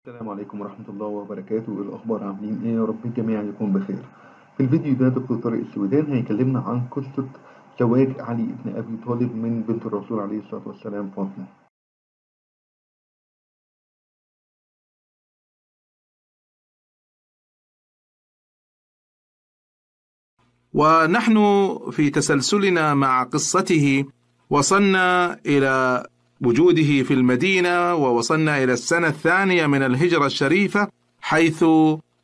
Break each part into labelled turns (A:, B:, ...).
A: السلام عليكم ورحمة الله وبركاته إيه الأخبار عاملين إيه يا رب الجميع يكون بخير في الفيديو ده دكتور طارق السويدان هيكلمنا عن قصة زواج علي بن أبي طالب من بنت الرسول عليه الصلاة والسلام فاطمة ونحن في تسلسلنا مع قصته وصلنا إلى وجوده في المدينة ووصلنا إلى السنة الثانية من الهجرة الشريفة حيث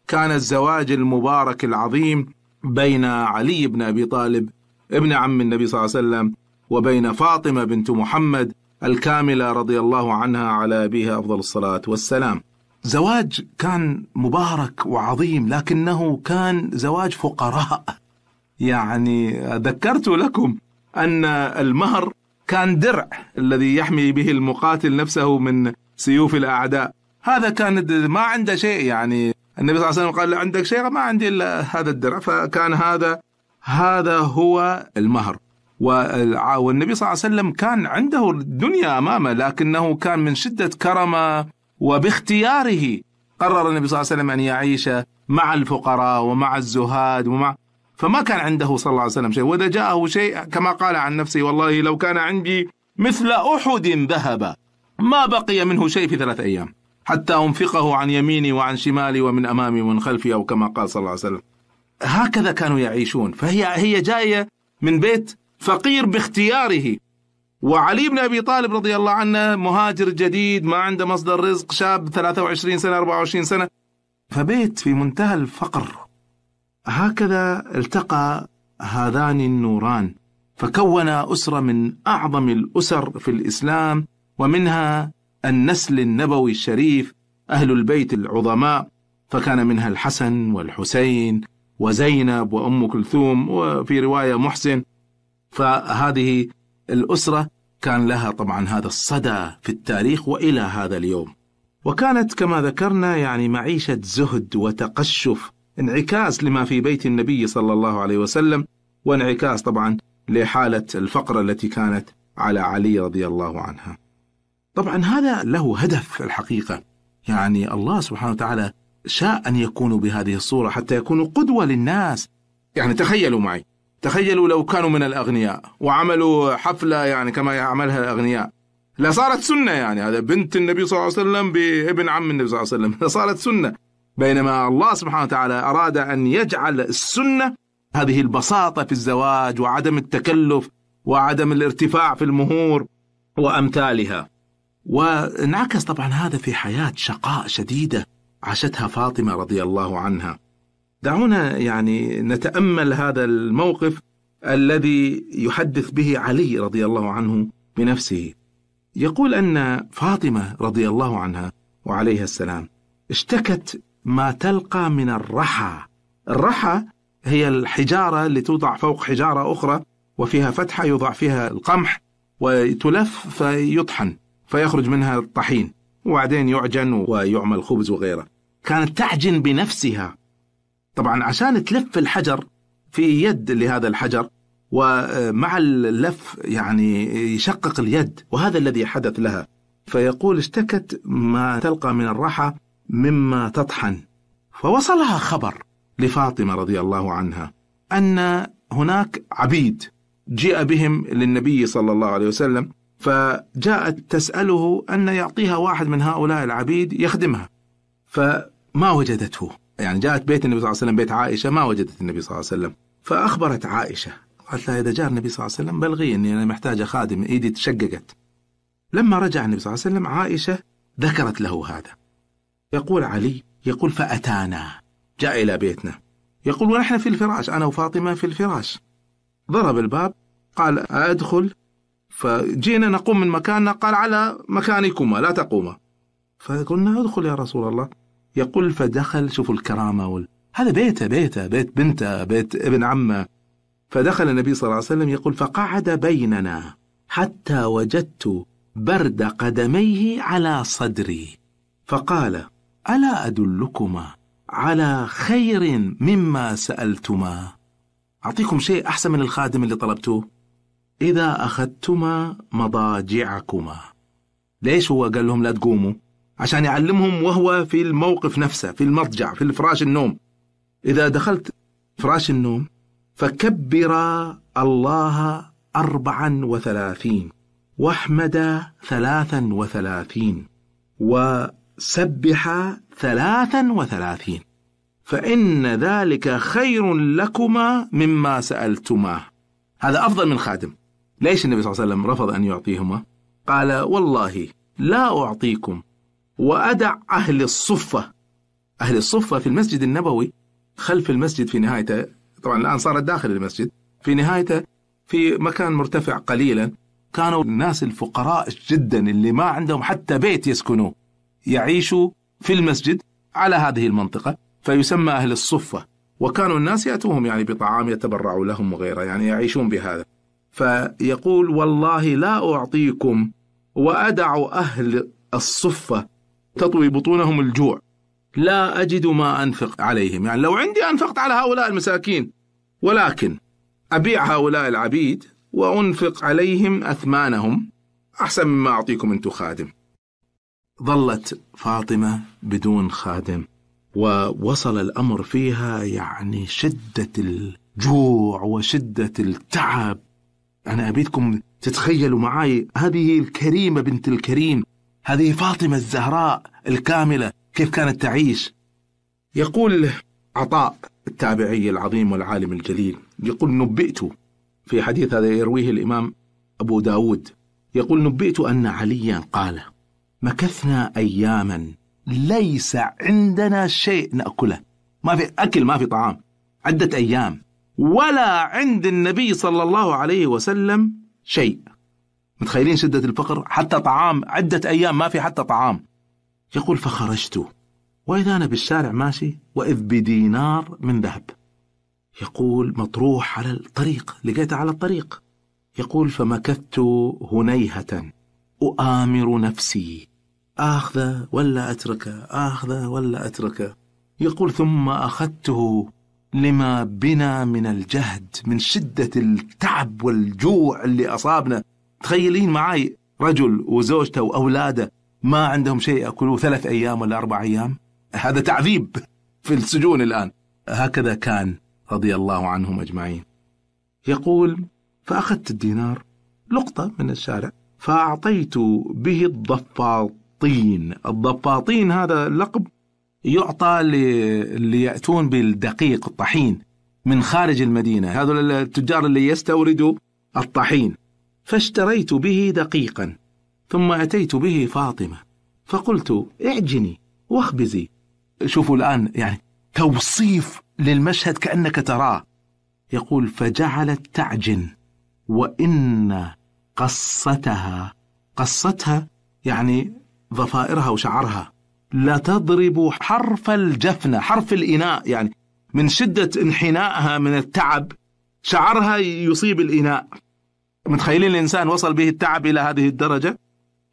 A: كان الزواج المبارك العظيم بين علي بن أبي طالب ابن عم النبي صلى الله عليه وسلم وبين فاطمة بنت محمد الكاملة رضي الله عنها على أبيها أفضل الصلاة والسلام زواج كان مبارك وعظيم لكنه كان زواج فقراء يعني ذكرت لكم أن المهر كان درع الذي يحمي به المقاتل نفسه من سيوف الأعداء هذا كان ما عنده شيء يعني النبي صلى الله عليه وسلم قال له عندك شيء ما عندي إلا هذا الدرع فكان هذا هذا هو المهر والنبي صلى الله عليه وسلم كان عنده الدنيا أمامه لكنه كان من شدة كرمه وباختياره قرر النبي صلى الله عليه وسلم أن يعيش مع الفقراء ومع الزهاد ومع فما كان عنده صلى الله عليه وسلم شيء وإذا جاءه شيء كما قال عن نفسه والله لو كان عندي مثل أحد ذهب ما بقي منه شيء في ثلاث أيام حتى أنفقه عن يميني وعن شمالي ومن أمامي ومن خلفي أو كما قال صلى الله عليه وسلم هكذا كانوا يعيشون فهي هي جاية من بيت فقير باختياره وعلي بن أبي طالب رضي الله عنه مهاجر جديد ما عنده مصدر رزق شاب 23 سنة 24 سنة فبيت في منتهى الفقر هكذا التقى هذان النوران فكون أسرة من أعظم الأسر في الإسلام ومنها النسل النبوي الشريف أهل البيت العظماء فكان منها الحسن والحسين وزينب وأم كلثوم وفي رواية محسن فهذه الأسرة كان لها طبعا هذا الصدى في التاريخ وإلى هذا اليوم وكانت كما ذكرنا يعني معيشة زهد وتقشف انعكاس لما في بيت النبي صلى الله عليه وسلم وانعكاس طبعا لحالة الفقر التي كانت على علي رضي الله عنها طبعا هذا له هدف الحقيقة يعني الله سبحانه وتعالى شاء أن يكونوا بهذه الصورة حتى يكونوا قدوة للناس يعني تخيلوا معي تخيلوا لو كانوا من الأغنياء وعملوا حفلة يعني كما يعملها الأغنياء لصارت سنة يعني هذا بنت النبي صلى الله عليه وسلم بابن عم النبي صلى الله عليه وسلم لصارت سنة بينما الله سبحانه وتعالى أراد أن يجعل السنة هذه البساطة في الزواج وعدم التكلف وعدم الارتفاع في المهور وأمثالها وانعكس طبعا هذا في حياة شقاء شديدة عاشتها فاطمة رضي الله عنها دعونا يعني نتأمل هذا الموقف الذي يحدث به علي رضي الله عنه بنفسه يقول أن فاطمة رضي الله عنها وعليها السلام اشتكت ما تلقى من الرحى الرحى هي الحجارة اللي توضع فوق حجارة أخرى وفيها فتحة يوضع فيها القمح وتلف فيطحن فيخرج منها الطحين وبعدين يعجن ويعمل خبز وغيره كانت تعجن بنفسها طبعا عشان تلف الحجر في يد لهذا الحجر ومع اللف يعني يشقق اليد وهذا الذي حدث لها فيقول اشتكت ما تلقى من الرحى مما تطحن فوصلها خبر لفاطمة رضي الله عنها أن هناك عبيد جيء بهم للنبي صلى الله عليه وسلم فجاءت تسأله أن يعطيها واحد من هؤلاء العبيد يخدمها فما وجدته يعني جاءت بيت النبي صلى الله عليه وسلم بيت عائشة ما وجدت النبي صلى الله عليه وسلم فأخبرت عائشة قالت لها إذا جاء النبي صلى الله عليه وسلم بلغي أني أنا محتاجة خادم إيدي تشققت لما رجع النبي صلى الله عليه وسلم عائشة ذكرت له هذا يقول علي يقول فأتانا جاء إلى بيتنا يقول ونحن في الفراش أنا وفاطمة في الفراش ضرب الباب قال أدخل فجينا نقوم من مكاننا قال على مكانكما لا تقوما فقلنا ادخل يا رسول الله يقول فدخل شوفوا الكرامة وال... هذا بيته بيته بيت بنته بيت ابن عمه فدخل النبي صلى الله عليه وسلم يقول فقعد بيننا حتى وجدت برد قدميه على صدري فقال الا ادلكما على خير مما سالتما اعطيكم شيء احسن من الخادم اللي طلبتوه اذا اخذتما مضاجعكما ليش هو قال لهم لا تقوموا عشان يعلمهم وهو في الموقف نفسه في المضجع في فراش النوم اذا دخلت فراش النوم فكبرا الله أربعا وثلاثين واحمد ثلاثا وثلاثين و سبح ثلاثا وثلاثين فإن ذلك خير لكما مما سألتماه هذا أفضل من خادم ليش النبي صلى الله عليه وسلم رفض أن يعطيهما قال والله لا أعطيكم وأدع أهل الصفة أهل الصفة في المسجد النبوي خلف المسجد في نهايته طبعا الآن صارت داخل المسجد في نهايته في مكان مرتفع قليلا كانوا الناس الفقراء جدا اللي ما عندهم حتى بيت يسكنوه يعيش في المسجد على هذه المنطقة فيسمى أهل الصفة وكانوا الناس يأتوهم يعني بطعام يتبرعوا لهم وغيره يعني يعيشون بهذا فيقول والله لا أعطيكم وأدع أهل الصفة تطوي بطونهم الجوع لا أجد ما أنفق عليهم يعني لو عندي أنفقت على هؤلاء المساكين ولكن أبيع هؤلاء العبيد وأنفق عليهم أثمانهم أحسن مما أعطيكم أنتم خادم ظلت فاطمة بدون خادم ووصل الأمر فيها يعني شدة الجوع وشدة التعب أنا أبيتكم تتخيلوا معي هذه الكريمة بنت الكريم هذه فاطمة الزهراء الكاملة كيف كانت تعيش يقول عطاء التابعي العظيم والعالم الجليل يقول نبئت في حديث هذا يرويه الإمام أبو داود يقول نبئت أن عليا قال مكثنا أياما ليس عندنا شيء نأكله ما في أكل ما في طعام عدة أيام ولا عند النبي صلى الله عليه وسلم شيء متخيلين شدة الفقر حتى طعام عدة أيام ما في حتى طعام يقول فخرجت وإذا أنا بالشارع ماشي وإذ بدينار من ذهب يقول مطروح على الطريق لقيته على الطريق يقول فمكثت هنيهة أؤامر نفسي آخذه ولا أتركه آخذه ولا أتركه يقول ثم أخذته لما بنا من الجهد من شدة التعب والجوع اللي أصابنا تخيلين معي رجل وزوجته وأولاده ما عندهم شيء يأكلوه ثلاث أيام ولا أربع أيام هذا تعذيب في السجون الآن هكذا كان رضي الله عنهم أجمعين يقول فأخذت الدينار لقطة من الشارع فأعطيت به الضفاطين الضفاطين هذا اللقب يعطى اللي يأتون بالدقيق الطحين من خارج المدينة هذول التجار اللي يستوردوا الطحين فاشتريت به دقيقا ثم أتيت به فاطمة فقلت اعجني واخبزي شوفوا الآن يعني توصيف للمشهد كأنك تراه يقول فجعلت تعجن وإنا قصتها قصتها يعني ضفائرها وشعرها لتضرب حرف الجفنة حرف الإناء يعني من شدة انحنائها من التعب شعرها يصيب الإناء متخيلين الإنسان وصل به التعب إلى هذه الدرجة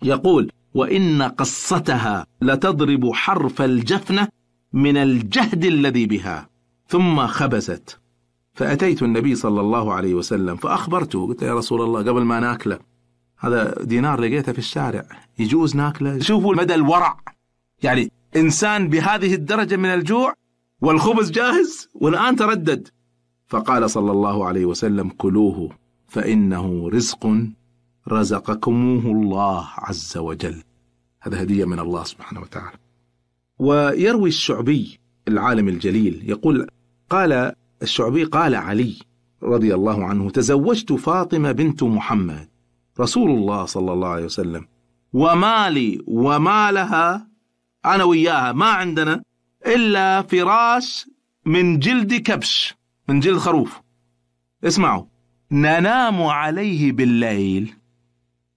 A: يقول وإن قصتها لتضرب حرف الجفنة من الجهد الذي بها ثم خبزت فأتيت النبي صلى الله عليه وسلم فأخبرته قلت يا رسول الله قبل ما ناكله هذا دينار لقيته في الشارع يجوز ناكله شوفوا مدى الورع يعني إنسان بهذه الدرجة من الجوع والخبز جاهز والآن تردد فقال صلى الله عليه وسلم كلوه فإنه رزق رزقكموه الله عز وجل هذا هدية من الله سبحانه وتعالى ويروي الشعبي العالم الجليل يقول قال الشعبي قال علي رضي الله عنه تزوجت فاطمة بنت محمد رسول الله صلى الله عليه وسلم ومالي ومالها أنا وياها ما عندنا إلا فراش من جلد كبش من جلد خروف اسمعوا ننام عليه بالليل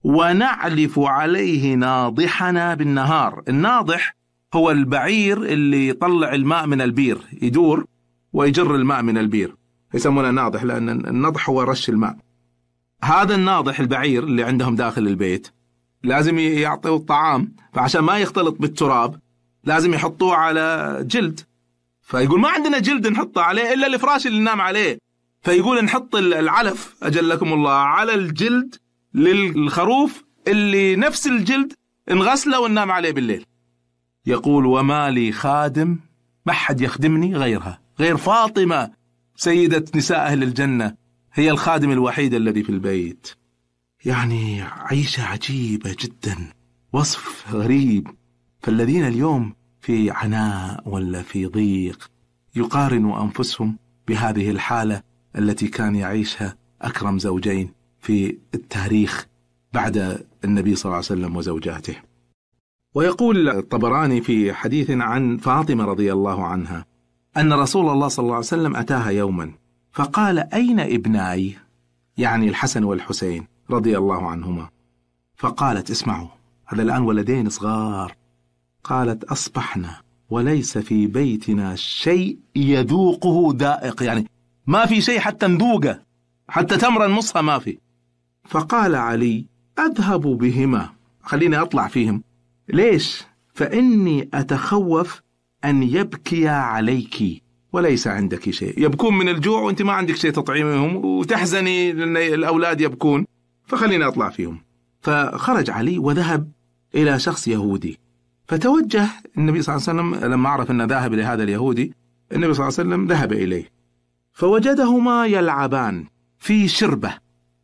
A: ونعلف عليه ناضحنا بالنهار الناضح هو البعير اللي يطلع الماء من البير يدور ويجر الماء من البير يسمونه ناضح لأن النضح هو رش الماء هذا الناضح البعير اللي عندهم داخل البيت لازم يعطيه الطعام فعشان ما يختلط بالتراب لازم يحطوه على جلد فيقول ما عندنا جلد نحطه عليه إلا الفراش اللي ننام عليه فيقول نحط العلف أجلكم الله على الجلد للخروف اللي نفس الجلد نغسله وننام عليه بالليل يقول وما لي خادم ما حد يخدمني غيرها غير فاطمة سيدة نساء أهل الجنة هي الخادم الوحيد الذي في البيت يعني عيشة عجيبة جدا وصف غريب فالذين اليوم في عناء ولا في ضيق يقارنوا أنفسهم بهذه الحالة التي كان يعيشها أكرم زوجين في التاريخ بعد النبي صلى الله عليه وسلم وزوجاته ويقول الطبراني في حديث عن فاطمة رضي الله عنها أن رسول الله صلى الله عليه وسلم أتاها يوما فقال أين ابناي؟ يعني الحسن والحسين رضي الله عنهما فقالت اسمعوا هذا الآن ولدين صغار قالت أصبحنا وليس في بيتنا شيء يذوقه دائق يعني ما في شيء حتى نذوقه حتى تمرا نصها ما في فقال علي أذهب بهما خليني أطلع فيهم ليش؟ فإني أتخوف أن يبكي عليك وليس عندك شيء يبكون من الجوع وأنت ما عندك شيء تطعيمهم وتحزني لأن الأولاد يبكون فخليني أطلع فيهم فخرج علي وذهب إلى شخص يهودي فتوجه النبي صلى الله عليه وسلم لما عرف أنه ذاهب لهذا اليهودي النبي صلى الله عليه وسلم ذهب إليه فوجدهما يلعبان في شربة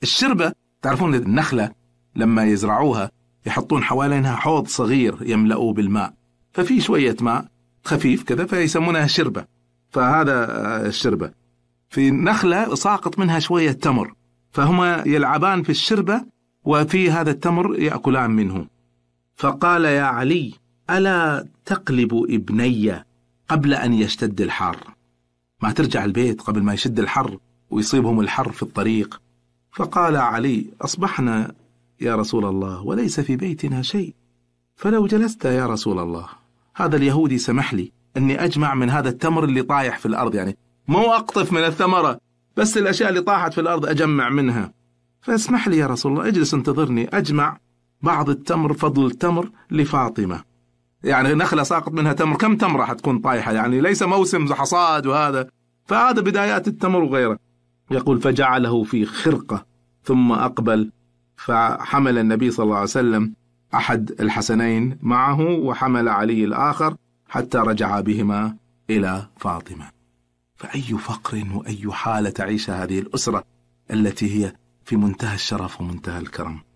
A: الشربة تعرفون النخلة لما يزرعوها يحطون حوالينها حوض صغير يملؤوه بالماء ففي شوية ماء خفيف كذا فيسمونها شربة فهذا آه، الشربة في نخلة ساقط منها شوية تمر فهما يلعبان في الشربة وفي هذا التمر يأكلان منه فقال يا علي ألا تقلب ابني قبل أن يشتد الحر ما ترجع البيت قبل ما يشد الحر ويصيبهم الحر في الطريق فقال علي أصبحنا يا رسول الله وليس في بيتنا شيء فلو جلست يا رسول الله هذا اليهودي سمح لي أني أجمع من هذا التمر اللي طايح في الأرض يعني مو أقطف من الثمرة بس الأشياء اللي طاحت في الأرض أجمع منها فاسمح لي يا رسول الله اجلس انتظرني أجمع بعض التمر فضل التمر لفاطمة يعني نخلة ساقط منها تمر كم تمرة حتكون طايحة يعني ليس موسم حصاد وهذا فهذا بدايات التمر وغيره يقول فجعله في خرقة ثم أقبل فحمل النبي صلى الله عليه وسلم أحد الحسنين معه وحمل علي الآخر حتى رجع بهما إلى فاطمة فأي فقر وأي حالة تعيش هذه الأسرة التي هي في منتهى الشرف ومنتهى الكرم